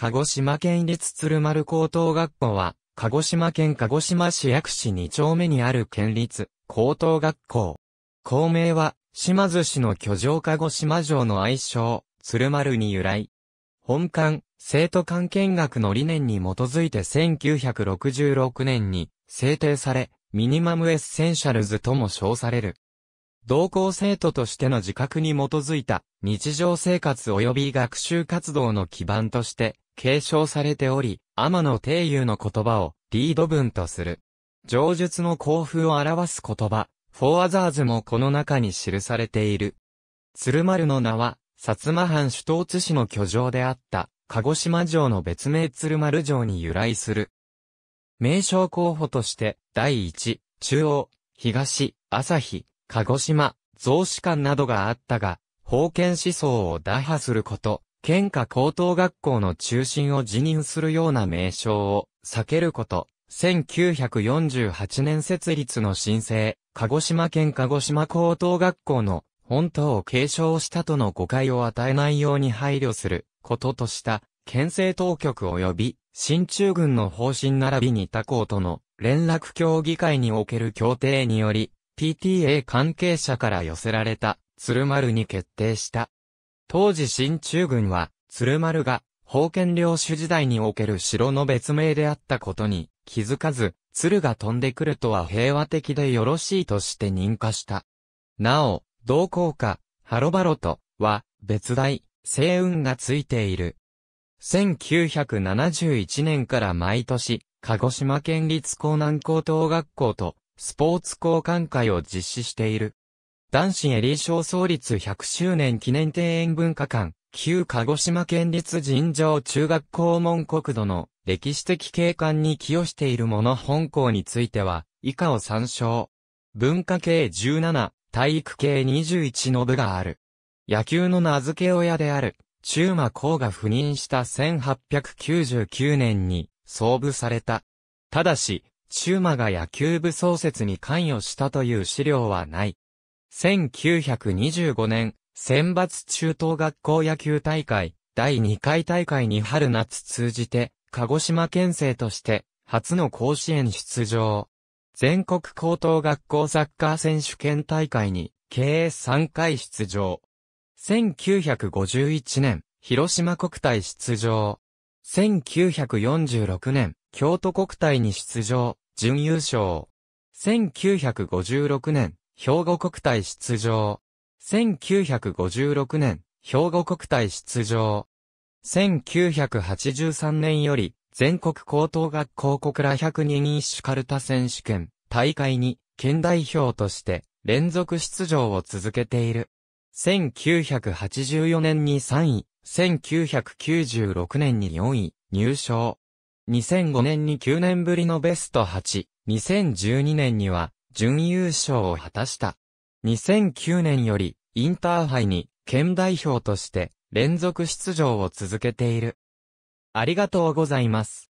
鹿児島県立鶴丸高等学校は、鹿児島県鹿児島市薬師二丁目にある県立高等学校。校名は、島津市の居城鹿児島城の愛称、鶴丸に由来。本館、生徒館見学の理念に基づいて1966年に制定され、ミニマムエッセンシャルズとも称される。同校生徒としての自覚に基づいた日常生活及び学習活動の基盤として継承されており、天野定友の言葉をリード文とする。上述の幸福を表す言葉、フォーアザーズもこの中に記されている。鶴丸の名は、薩摩藩首都津市の居城であった、鹿児島城の別名鶴丸城に由来する。名称候補として、第1、中央、東、朝日、鹿児島、増資館などがあったが、封建思想を打破すること、県下高等学校の中心を辞任するような名称を避けること、1948年設立の申請、鹿児島県鹿児島高等学校の本当を継承したとの誤解を与えないように配慮することとした、県政当局及び新中軍の方針並びに他校との連絡協議会における協定により、PTA 関係者から寄せられた、鶴丸に決定した。当時新中軍は、鶴丸が、封建領主時代における城の別名であったことに気づかず、鶴が飛んでくるとは平和的でよろしいとして認可した。なお、同校か、ハロバロとは別題、星雲がついている。1971年から毎年、鹿児島県立江南高等学校とスポーツ交換会を実施している。男子エリー賞創立100周年記念庭園文化館、旧鹿児島県立尋常中学校門国土の歴史的景観に寄与しているもの本校については、以下を参照。文化系17、体育系21の部がある。野球の名付け親である、中馬公が赴任した1899年に創部された。ただし、中馬が野球部創設に関与したという資料はない。1925年、選抜中等学校野球大会、第2回大会に春夏通じて、鹿児島県政として、初の甲子園出場。全国高等学校サッカー選手権大会に、計3回出場。1951年、広島国体出場。1946年、京都国体に出場、準優勝。1956年、兵庫国体出場。1956年、兵庫国体出場。1983年より、全国高等学校国ら100人一種カルタ選手権、大会に、県代表として、連続出場を続けている。1984年に3位、1996年に4位、入賞。2005年に9年ぶりのベスト8、2012年には、準優勝を果たした。2009年より、インターハイに、県代表として、連続出場を続けている。ありがとうございます。